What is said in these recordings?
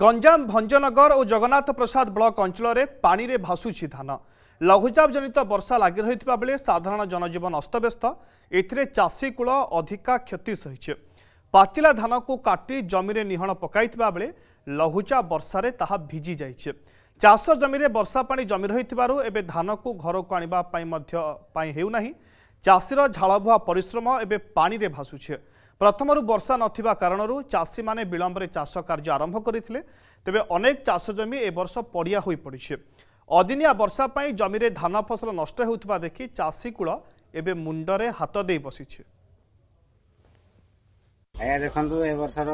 ଗଞ୍ଜାମ ଭଞ୍ଜନଗର ଓ ଜଗନ୍ନାଥ ପ୍ରସାଦ ବ୍ଲକ ଅଞ୍ଚଳରେ ପାଣିରେ ଭାସୁଛି ଧାନ ଲଘୁଚାପ ଜନିତ ବର୍ଷା ଲାଗି ରହିଥିବା ବେଳେ ସାଧାରଣ ଜନଜୀବନ ଅସ୍ତବ୍ୟସ୍ତ ଏଥିରେ ଚାଷୀକୂଳ ଅଧିକା କ୍ଷତି ସହିଛି ପାଚିଲା ଧାନକୁ କାଟି ଜମିରେ ନିହଣ ପକାଇଥିବା ବେଳେ ଲଘୁଚାପ ବର୍ଷାରେ ତାହା ଭିଜି ଯାଇଛି ଚାଷ ଜମିରେ ବର୍ଷା ପାଣି ଜମି ରହିଥିବାରୁ ଏବେ ଧାନକୁ ଘରକୁ ଆଣିବା ପାଇଁ ମଧ୍ୟ ପାଇଁ ହେଉନାହିଁ ଚାଷୀର ଝାଳବୁହା ପରିଶ୍ରମ ଏବେ ପାଣିରେ ଭାସୁଛି ପ୍ରଥମରୁ ବର୍ଷା ନଥିବା କାରଣରୁ ଚାଷୀମାନେ ବିଳମ୍ବରେ ଚାଷ କାର୍ଯ୍ୟ ଆରମ୍ଭ କରିଥିଲେ ତେବେ ଅନେକ ଚାଷ ଜମି ଏ ବର୍ଷ ପଡ଼ିଆ ହୋଇପଡ଼ିଛି ଅଦିନିଆ ବର୍ଷା ପାଇଁ ଜମିରେ ଧାନ ଫସଲ ନଷ୍ଟ ହେଉଥିବା ଦେଖି ଚାଷୀକୂଳ ଏବେ ମୁଣ୍ଡରେ ହାତ ଦେଇ ବସିଛି ଆଜ୍ଞା ଦେଖନ୍ତୁ ଏ ବର୍ଷର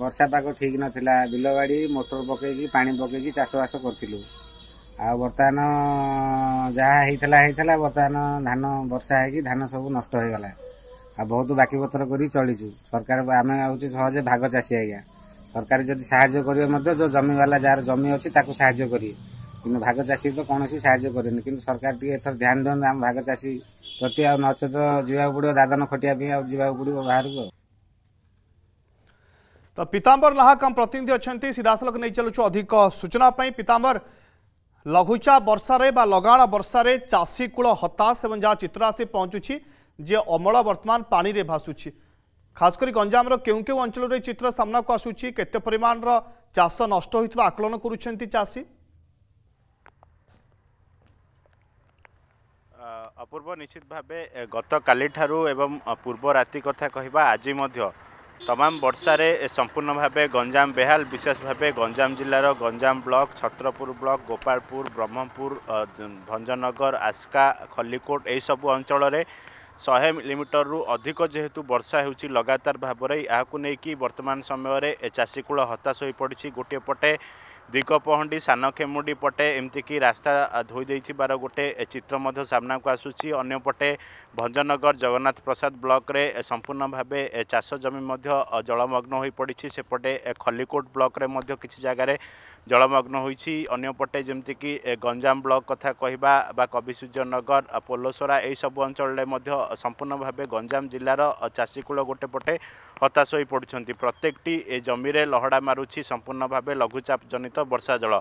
ବର୍ଷା ପାଗ ଠିକ୍ ନଥିଲା ବିଲବାଡ଼ି ମୋଟର ପକେଇକି ପାଣି ପକେଇକି ଚାଷବାସ କରିଥିଲୁ ଆଉ ବର୍ତ୍ତମାନ ଯାହା ହେଇଥିଲା ହେଇଥିଲା ବର୍ତ୍ତମାନ ଧାନ ବର୍ଷା ହେଇକି ଧାନ ସବୁ ନଷ୍ଟ ହେଇଗଲା बहुत बाकी पत्र कर सरकार आम हूँ भाग चाषी आज्ञा सरकार जब साय कर जमीवाला जार जमी अच्छी साय करें भाग चाषी तो कौन साय कर सरकार एथर ध्यान दिखते आम भाग चाषी प्रति नचे जावाक पड़ो दादन खटिया पड़ो बाहर को तो पीताम्बर लाहक प्रतिनिधि अच्छा सीधासल नहीं चलु अधिक सूचना पीताम्बर लघुचाप बर्षार लगा बर्षार चाषीकूल हताश और जहाँ चित्र आसी पहुँचुच्छी ଯେ ଅମଳ ବର୍ତ୍ତମାନ ପାଣିରେ ଭାସୁଛି ଖାସ କରି ଗଞ୍ଜାମର କେଉଁ କେଉଁ ଅଞ୍ଚଳରେ ଚିତ୍ର ସାମ୍ନାକୁ ଆସୁଛି କେତେ ପରିମାଣର ଚାଷ ନଷ୍ଟ ହୋଇଥିବା ଆକଳନ କରୁଛନ୍ତି ଚାଷୀ ଅପୂର୍ବ ନିଶ୍ଚିତ ଭାବେ ଗତକାଲିଠାରୁ ଏବଂ ପୂର୍ବ ରାତି କଥା କହିବା ଆଜି ମଧ୍ୟ ତମାମ ବର୍ଷାରେ ସମ୍ପୂର୍ଣ୍ଣ ଭାବେ ଗଞ୍ଜାମ ବେହାଲ ବିଶେଷ ଭାବେ ଗଞ୍ଜାମ ଜିଲ୍ଲାର ଗଞ୍ଜାମ ବ୍ଲକ ଛତ୍ରପୁର ବ୍ଲକ ଗୋପାଳପୁର ବ୍ରହ୍ମପୁର ଭଞ୍ଜନଗର ଆସ୍କା ଖଲ୍ଲିକୋଟ ଏହିସବୁ ଅଞ୍ଚଳରେ ଶହେ ମିଲିମିଟରରୁ ଅଧିକ ଯେହେତୁ ବର୍ଷା ହେଉଛି ଲଗାତାର ଭାବରେ ଏହାକୁ ନେଇକି ବର୍ତ୍ତମାନ ସମୟରେ ଚାଷୀକୂଳ ହତାଶ ହୋଇପଡ଼ିଛି ଗୋଟିଏ ପଟେ ଦିଗପହଣ୍ଡି ସାନଖେମୁଣ୍ଡି ପଟେ ଏମିତିକି ରାସ୍ତା ଧୋଇଦେଇଥିବାର ଗୋଟେ ଚିତ୍ର ମଧ୍ୟ ସାମ୍ନାକୁ ଆସୁଛି ଅନ୍ୟପଟେ ଭଞ୍ଜନଗର ଜଗନ୍ନାଥ ପ୍ରସାଦ ବ୍ଲକରେ ସମ୍ପୂର୍ଣ୍ଣ ଭାବେ ଚାଷ ଜମି ମଧ୍ୟ ଜଳମଗ୍ନ ହୋଇପଡ଼ିଛି ସେପଟେ ଖଲିକୋଟ ବ୍ଲକରେ ମଧ୍ୟ କିଛି ଜାଗାରେ ଜଳମଗ୍ନ ହୋଇଛି ଅନ୍ୟପଟେ ଯେମିତିକି ଗଞ୍ଜାମ ବ୍ଲକ କଥା କହିବା ବା କବିସୂର୍ଯ୍ୟନଗର ପୋଲସରା ଏହିସବୁ ଅଞ୍ଚଳରେ ମଧ୍ୟ ସମ୍ପୂର୍ଣ୍ଣ ଭାବେ ଗଞ୍ଜାମ ଜିଲ୍ଲାର ଚାଷୀକୂଳ ଗୋଟେ ପଟେ ହତାଶ ହୋଇ ପଡ଼ୁଛନ୍ତି ପ୍ରତ୍ୟେକଟି ଏ ଜମିରେ ଲହଡ଼ା ମାରୁଛି ସମ୍ପୂର୍ଣ୍ଣ ଭାବେ ଲଘୁଚାପ ଜନିତ ବର୍ଷା ଜଳ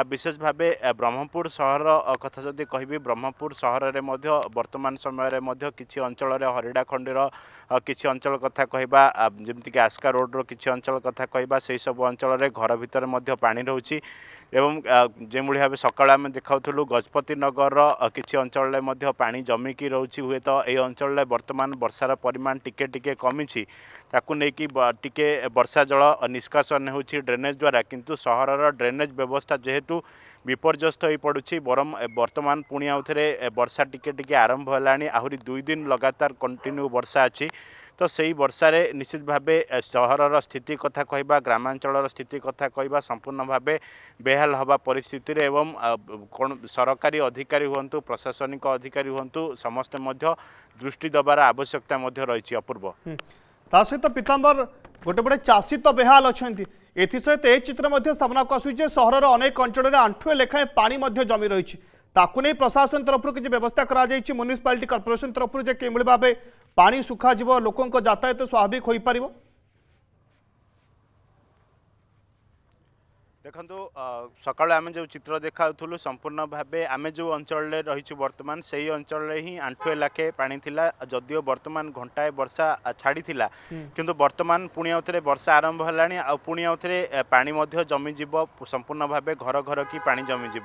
ଆଉ ବିଶେଷ ଭାବେ ବ୍ରହ୍ମପୁର ସହର କଥା ଯଦି କହିବି ବ୍ରହ୍ମପୁର ସହରରେ ମଧ୍ୟ ବର୍ତ୍ତମାନ ସମୟରେ ମଧ୍ୟ କିଛି ଅଞ୍ଚଳରେ ହରିଡ଼ା ଖଣ୍ଡିର କିଛି ଅଞ୍ଚଳ କଥା କହିବା ଯେମିତିକି ଆସ୍କା ରୋଡ଼ର କିଛି ଅଞ୍ଚଳ କଥା କହିବା ସେହିସବୁ ଅଞ୍ଚଳରେ ଘର ଭିତରେ ମଧ୍ୟ ପାଣି ରହୁଛି ଏବଂ ଯେଉଁଭଳି ଭାବେ ସକାଳେ ଆମେ ଦେଖାଉଥିଲୁ ଗଜପତି ନଗରର କିଛି ଅଞ୍ଚଳରେ ମଧ୍ୟ ପାଣି ଜମିକି ରହୁଛି ହୁଏତ ଏହି ଅଞ୍ଚଳରେ ବର୍ତ୍ତମାନ ବର୍ଷାର ପରିମାଣ ଟିକେ ଟିକେ କମିଛି ତାକୁ ନେଇକି ଟିକେ ବର୍ଷା ଜଳ ନିଷ୍କାସନ ହେଉଛି ଡ୍ରେନେଜ୍ ଦ୍ୱାରା କିନ୍ତୁ ସହରର ଡ୍ରେନେଜ୍ ବ୍ୟବସ୍ଥା ଯେହେତୁ ବିପର୍ଯ୍ୟସ୍ତ ହୋଇପଡ଼ୁଛି ବରଂ ବର୍ତ୍ତମାନ ପୁଣି ଆଉଥରେ ବର୍ଷା ଟିକେ ଟିକେ ଆରମ୍ଭ ହେଲାଣି ଆହୁରି ଦୁଇ ଦିନ ଲଗାତାର କଣ୍ଟିନ୍ୟୁ ବର୍ଷା ଅଛି ତ ସେଇ ବର୍ଷାରେ ନିଶ୍ଚିତ ଭାବେ ସହରର ସ୍ଥିତି କଥା କହିବା ଗ୍ରାମାଞ୍ଚଳର ସ୍ଥିତି କଥା କହିବା ସମ୍ପୂର୍ଣ୍ଣ ଭାବେ ବେହାଲ ହେବା ପରିସ୍ଥିତିରେ ଏବଂ କ'ଣ ସରକାରୀ ଅଧିକାରୀ ହୁଅନ୍ତୁ ପ୍ରଶାସନିକ ଅଧିକାରୀ ହୁଅନ୍ତୁ ସମସ୍ତେ ମଧ୍ୟ ଦୃଷ୍ଟି ଦେବାର ଆବଶ୍ୟକତା ମଧ୍ୟ ରହିଛି ଅପୂର୍ବ ତା ସହିତ ପିତାମ୍ବର ଗୋଟେ ଗୋଟେ ଚାଷୀ ତ ବେହାଲ ଅଛନ୍ତି ଏଥିସହିତ ଏ ଚିତ୍ର ମଧ୍ୟ ସାମ୍ନାକୁ ଆସୁଛି ଯେ ସହରର ଅନେକ ଅଞ୍ଚଳରେ ଆଣ୍ଠୁଏ ଲେଖାଏଁ ପାଣି ମଧ୍ୟ ଜମି ରହିଛି ताक प्रशासन तरफ किसी व्यवस्था कर म्यूनिसीपाल कर्पोरेसन तरफ कि भाव पा सुखा लोकों जातायात तो स्वाभाविक हो पार देखो सका आम जो चित्र देखा संपूर्ण भाव आम जो अंचल रही बर्तमान से ही अंचल ही आंठु लाखे पाला जदिव बर्तमान घंटाए बर्षा छाड़ी हम्म। कि बर्तमान पुणी आउ थे बर्षा आरंभ है पुणी आउ थे पा जमीज संपूर्ण भाव घर घर की पा जमीज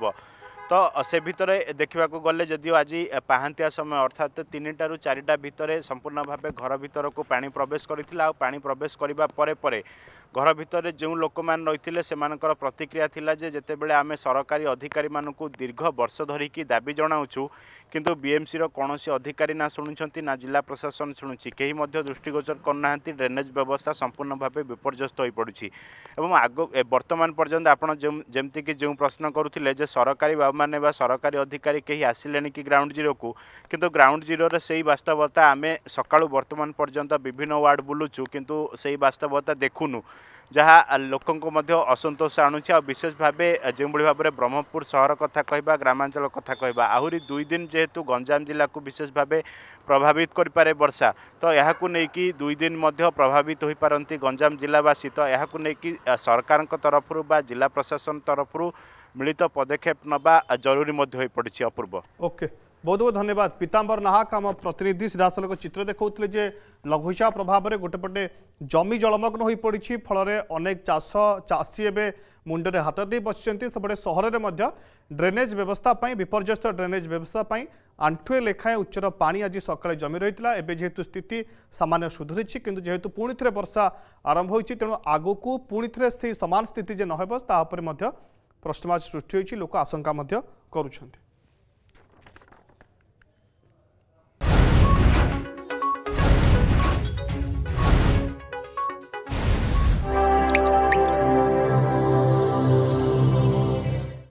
ତ ସେ ଭିତରେ ଦେଖିବାକୁ ଗଲେ ଯଦିଓ ଆଜି ପାହାନ୍ତିଆ ସମୟ ଅର୍ଥାତ୍ ତିନିଟାରୁ ଚାରିଟା ଭିତରେ ସମ୍ପୂର୍ଣ୍ଣ ଭାବେ ଘର ଭିତରକୁ ପାଣି ପ୍ରବେଶ କରିଥିଲା ଆଉ ପାଣି ପ୍ରବେଶ କରିବା ପରେ ପରେ ঘর ভিতরে যে লোকমানে রয়েছে সেমানকর প্রতিক্রিয়া লা যে যেতবে আমি সরকারি অধিকারী মানুষ দীর্ঘ বর্ষ ধরিকি দাবি জনাওছু কিন্তু বিএমসির কৌশি অধিকারী না শুণুচ্ছেন না জেলা প্রশাসন শুণুছি কেউ মধ্য দৃষ্টিগোচর করুনা ড্রেনেজ ব্যবস্থা সম্পূর্ণ ভাবে বিপর্যস্ত হয়ে পড়ুছি এবং আগ বর্তমান পর্যন্ত আপনার যেমিকি যে প্রশ্ন করুলে যে সরকারি বাবুমানে বা সরকারি অধিকারী কে আসলে কি গ্রাউন্ড জিরোকু কিন্তু গ্রাউন্ড জিরোর সেই বাস্তবতা আমি সকাল বর্তমান পর্যন্ত বিভিন্ন ওয়ার্ড বুলুছু কিন্তু সেই বাস্তবতা দেখুনু ଯାହା ଲୋକଙ୍କୁ ମଧ୍ୟ ଅସନ୍ତୋଷ ଆଣୁଛି ଆଉ ବିଶେଷ ଭାବେ ଯେଉଁଭଳି ଭାବରେ ବ୍ରହ୍ମପୁର ସହର କଥା କହିବା ଗ୍ରାମାଞ୍ଚଳ କଥା କହିବା ଆହୁରି ଦୁଇ ଦିନ ଯେହେତୁ ଗଞ୍ଜାମ ଜିଲ୍ଲାକୁ ବିଶେଷ ଭାବେ ପ୍ରଭାବିତ କରିପାରେ ବର୍ଷା ତ ଏହାକୁ ନେଇକି ଦୁଇ ଦିନ ମଧ୍ୟ ପ୍ରଭାବିତ ହୋଇପାରନ୍ତି ଗଞ୍ଜାମ ଜିଲ୍ଲାବାସୀ ତ ଏହାକୁ ନେଇକି ସରକାରଙ୍କ ତରଫରୁ ବା ଜିଲ୍ଲା ପ୍ରଶାସନ ତରଫରୁ ମିଳିତ ପଦକ୍ଷେପ ନେବା ଜରୁରୀ ମଧ୍ୟ ହୋଇପଡ଼ିଛି ଅପୂର୍ବ ଓକେ ବହୁତ ବହୁତ ଧନ୍ୟବାଦ ପୀତାମ୍ବର ନାହାକ ଆମ ପ୍ରତିନିଧି ସିଧାସଳଖ ଚିତ୍ର ଦେଖାଉଥିଲେ ଯେ ଲଘୁଚାପ ପ୍ରଭାବରେ ଗୋଟେ ପଟେ ଜମି ଜଳମଗ୍ନ ହୋଇପଡ଼ିଛି ଫଳରେ ଅନେକ ଚାଷ ଚାଷୀ ଏବେ ମୁଣ୍ଡରେ ହାତ ଦେଇ ବସିଛନ୍ତି ସେପଟେ ସହରରେ ମଧ୍ୟ ଡ୍ରେନେଜ୍ ବ୍ୟବସ୍ଥା ପାଇଁ ବିପର୍ଯ୍ୟସ୍ତ ଡ୍ରେନେଜ୍ ବ୍ୟବସ୍ଥା ପାଇଁ ଆଣ୍ଠୁଏ ଲେଖାଏଁ ଉଚ୍ଚର ପାଣି ଆଜି ସକାଳେ ଜମି ରହିଥିଲା ଏବେ ଯେହେତୁ ସ୍ଥିତି ସାମାନ୍ୟ ସୁଧୁରିଛି କିନ୍ତୁ ଯେହେତୁ ପୁଣି ଥରେ ବର୍ଷା ଆରମ୍ଭ ହୋଇଛି ତେଣୁ ଆଗକୁ ପୁଣି ଥରେ ସେଇ ସମାନ ସ୍ଥିତି ଯେ ନ ହେବ ତାହା ଉପରେ ମଧ୍ୟ ପ୍ରଶ୍ନବାଚ ସୃଷ୍ଟି ହୋଇଛି ଲୋକ ଆଶଙ୍କା ମଧ୍ୟ କରୁଛନ୍ତି